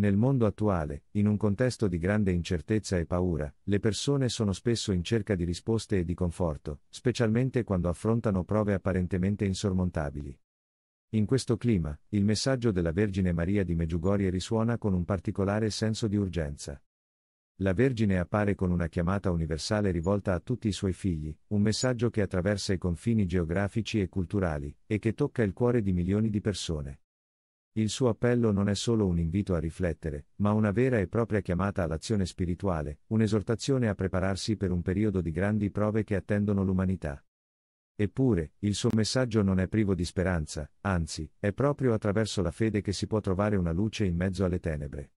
Nel mondo attuale, in un contesto di grande incertezza e paura, le persone sono spesso in cerca di risposte e di conforto, specialmente quando affrontano prove apparentemente insormontabili. In questo clima, il messaggio della Vergine Maria di Meggiugorie risuona con un particolare senso di urgenza. La Vergine appare con una chiamata universale rivolta a tutti i suoi figli, un messaggio che attraversa i confini geografici e culturali, e che tocca il cuore di milioni di persone. Il suo appello non è solo un invito a riflettere, ma una vera e propria chiamata all'azione spirituale, un'esortazione a prepararsi per un periodo di grandi prove che attendono l'umanità. Eppure, il suo messaggio non è privo di speranza, anzi, è proprio attraverso la fede che si può trovare una luce in mezzo alle tenebre.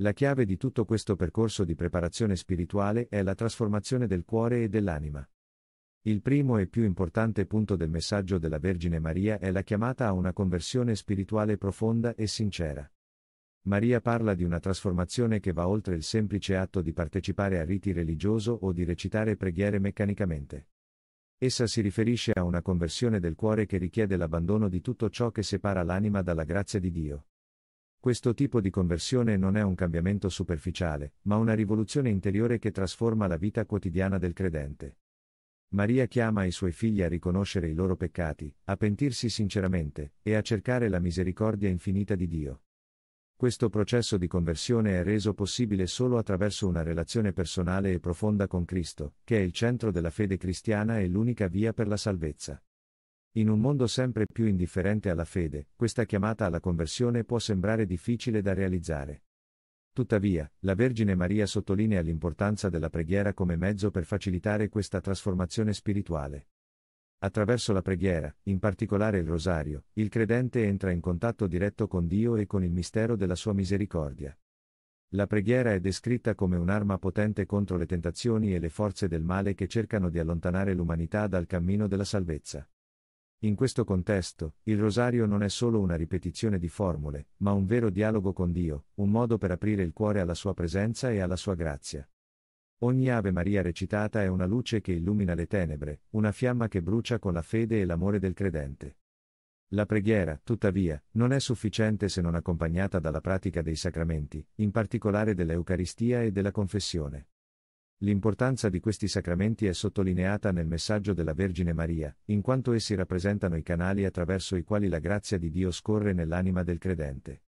La chiave di tutto questo percorso di preparazione spirituale è la trasformazione del cuore e dell'anima. Il primo e più importante punto del messaggio della Vergine Maria è la chiamata a una conversione spirituale profonda e sincera. Maria parla di una trasformazione che va oltre il semplice atto di partecipare a riti religioso o di recitare preghiere meccanicamente. Essa si riferisce a una conversione del cuore che richiede l'abbandono di tutto ciò che separa l'anima dalla grazia di Dio. Questo tipo di conversione non è un cambiamento superficiale, ma una rivoluzione interiore che trasforma la vita quotidiana del credente. Maria chiama i suoi figli a riconoscere i loro peccati, a pentirsi sinceramente, e a cercare la misericordia infinita di Dio. Questo processo di conversione è reso possibile solo attraverso una relazione personale e profonda con Cristo, che è il centro della fede cristiana e l'unica via per la salvezza. In un mondo sempre più indifferente alla fede, questa chiamata alla conversione può sembrare difficile da realizzare. Tuttavia, la Vergine Maria sottolinea l'importanza della preghiera come mezzo per facilitare questa trasformazione spirituale. Attraverso la preghiera, in particolare il rosario, il credente entra in contatto diretto con Dio e con il mistero della sua misericordia. La preghiera è descritta come un'arma potente contro le tentazioni e le forze del male che cercano di allontanare l'umanità dal cammino della salvezza. In questo contesto, il rosario non è solo una ripetizione di formule, ma un vero dialogo con Dio, un modo per aprire il cuore alla sua presenza e alla sua grazia. Ogni Ave Maria recitata è una luce che illumina le tenebre, una fiamma che brucia con la fede e l'amore del credente. La preghiera, tuttavia, non è sufficiente se non accompagnata dalla pratica dei sacramenti, in particolare dell'Eucaristia e della confessione. L'importanza di questi sacramenti è sottolineata nel messaggio della Vergine Maria, in quanto essi rappresentano i canali attraverso i quali la grazia di Dio scorre nell'anima del credente.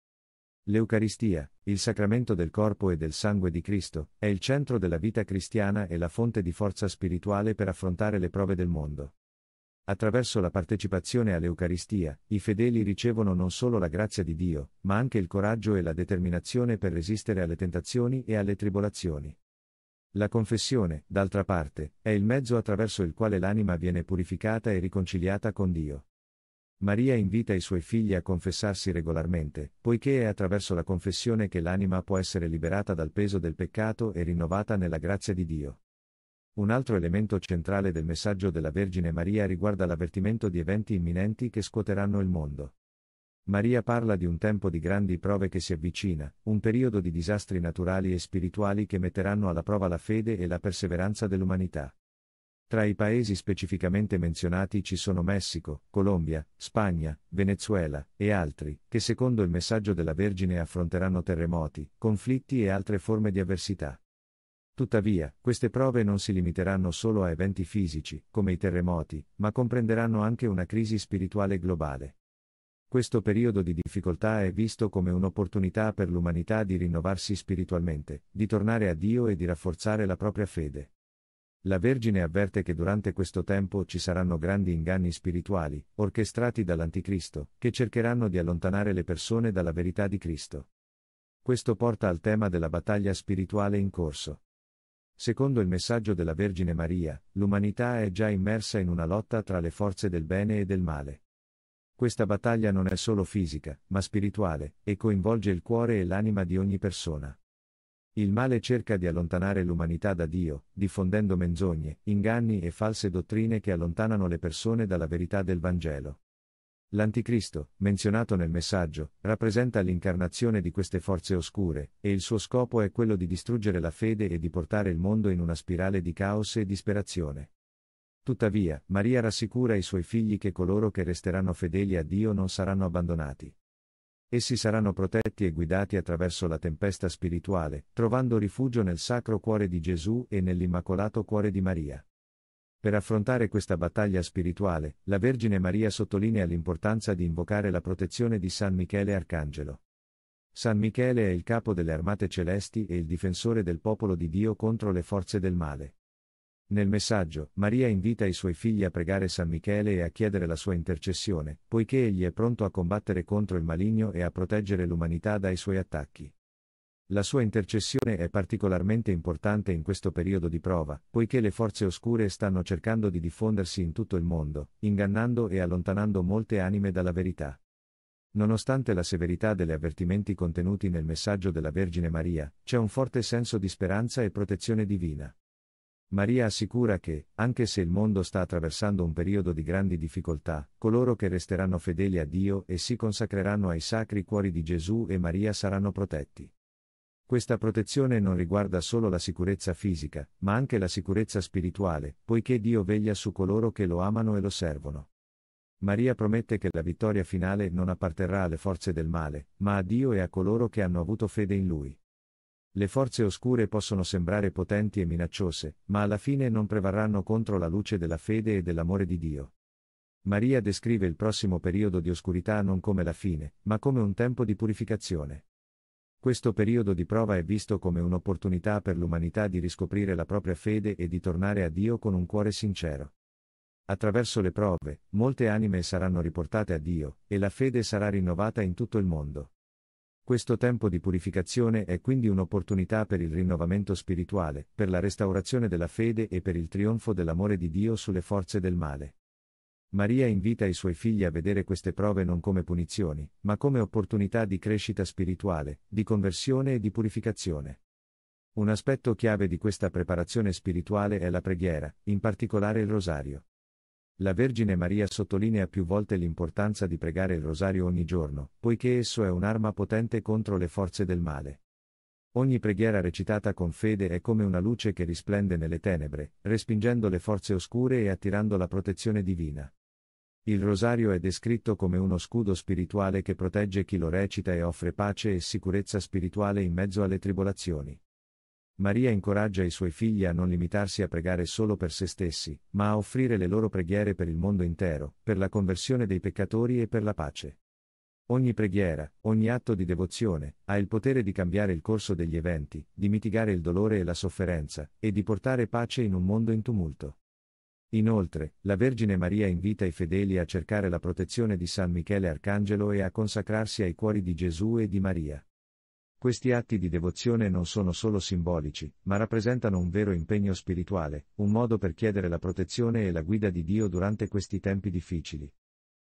L'Eucaristia, il sacramento del corpo e del sangue di Cristo, è il centro della vita cristiana e la fonte di forza spirituale per affrontare le prove del mondo. Attraverso la partecipazione all'Eucaristia, i fedeli ricevono non solo la grazia di Dio, ma anche il coraggio e la determinazione per resistere alle tentazioni e alle tribolazioni. La confessione, d'altra parte, è il mezzo attraverso il quale l'anima viene purificata e riconciliata con Dio. Maria invita i suoi figli a confessarsi regolarmente, poiché è attraverso la confessione che l'anima può essere liberata dal peso del peccato e rinnovata nella grazia di Dio. Un altro elemento centrale del messaggio della Vergine Maria riguarda l'avvertimento di eventi imminenti che scuoteranno il mondo. Maria parla di un tempo di grandi prove che si avvicina, un periodo di disastri naturali e spirituali che metteranno alla prova la fede e la perseveranza dell'umanità. Tra i paesi specificamente menzionati ci sono Messico, Colombia, Spagna, Venezuela e altri, che secondo il messaggio della Vergine affronteranno terremoti, conflitti e altre forme di avversità. Tuttavia, queste prove non si limiteranno solo a eventi fisici, come i terremoti, ma comprenderanno anche una crisi spirituale globale. Questo periodo di difficoltà è visto come un'opportunità per l'umanità di rinnovarsi spiritualmente, di tornare a Dio e di rafforzare la propria fede. La Vergine avverte che durante questo tempo ci saranno grandi inganni spirituali, orchestrati dall'Anticristo, che cercheranno di allontanare le persone dalla verità di Cristo. Questo porta al tema della battaglia spirituale in corso. Secondo il messaggio della Vergine Maria, l'umanità è già immersa in una lotta tra le forze del bene e del male. Questa battaglia non è solo fisica, ma spirituale, e coinvolge il cuore e l'anima di ogni persona. Il male cerca di allontanare l'umanità da Dio, diffondendo menzogne, inganni e false dottrine che allontanano le persone dalla verità del Vangelo. L'Anticristo, menzionato nel messaggio, rappresenta l'incarnazione di queste forze oscure, e il suo scopo è quello di distruggere la fede e di portare il mondo in una spirale di caos e disperazione. Tuttavia, Maria rassicura i suoi figli che coloro che resteranno fedeli a Dio non saranno abbandonati. Essi saranno protetti e guidati attraverso la tempesta spirituale, trovando rifugio nel Sacro Cuore di Gesù e nell'Immacolato Cuore di Maria. Per affrontare questa battaglia spirituale, la Vergine Maria sottolinea l'importanza di invocare la protezione di San Michele Arcangelo. San Michele è il capo delle armate celesti e il difensore del popolo di Dio contro le forze del male. Nel messaggio, Maria invita i suoi figli a pregare San Michele e a chiedere la sua intercessione, poiché egli è pronto a combattere contro il maligno e a proteggere l'umanità dai suoi attacchi. La sua intercessione è particolarmente importante in questo periodo di prova, poiché le forze oscure stanno cercando di diffondersi in tutto il mondo, ingannando e allontanando molte anime dalla verità. Nonostante la severità degli avvertimenti contenuti nel messaggio della Vergine Maria, c'è un forte senso di speranza e protezione divina. Maria assicura che, anche se il mondo sta attraversando un periodo di grandi difficoltà, coloro che resteranno fedeli a Dio e si consacreranno ai sacri cuori di Gesù e Maria saranno protetti. Questa protezione non riguarda solo la sicurezza fisica, ma anche la sicurezza spirituale, poiché Dio veglia su coloro che lo amano e lo servono. Maria promette che la vittoria finale non apparterrà alle forze del male, ma a Dio e a coloro che hanno avuto fede in Lui le forze oscure possono sembrare potenti e minacciose, ma alla fine non prevarranno contro la luce della fede e dell'amore di Dio. Maria descrive il prossimo periodo di oscurità non come la fine, ma come un tempo di purificazione. Questo periodo di prova è visto come un'opportunità per l'umanità di riscoprire la propria fede e di tornare a Dio con un cuore sincero. Attraverso le prove, molte anime saranno riportate a Dio, e la fede sarà rinnovata in tutto il mondo. Questo tempo di purificazione è quindi un'opportunità per il rinnovamento spirituale, per la restaurazione della fede e per il trionfo dell'amore di Dio sulle forze del male. Maria invita i suoi figli a vedere queste prove non come punizioni, ma come opportunità di crescita spirituale, di conversione e di purificazione. Un aspetto chiave di questa preparazione spirituale è la preghiera, in particolare il rosario. La Vergine Maria sottolinea più volte l'importanza di pregare il rosario ogni giorno, poiché esso è un'arma potente contro le forze del male. Ogni preghiera recitata con fede è come una luce che risplende nelle tenebre, respingendo le forze oscure e attirando la protezione divina. Il rosario è descritto come uno scudo spirituale che protegge chi lo recita e offre pace e sicurezza spirituale in mezzo alle tribolazioni. Maria incoraggia i suoi figli a non limitarsi a pregare solo per se stessi, ma a offrire le loro preghiere per il mondo intero, per la conversione dei peccatori e per la pace. Ogni preghiera, ogni atto di devozione, ha il potere di cambiare il corso degli eventi, di mitigare il dolore e la sofferenza, e di portare pace in un mondo in tumulto. Inoltre, la Vergine Maria invita i fedeli a cercare la protezione di San Michele Arcangelo e a consacrarsi ai cuori di Gesù e di Maria. Questi atti di devozione non sono solo simbolici, ma rappresentano un vero impegno spirituale, un modo per chiedere la protezione e la guida di Dio durante questi tempi difficili.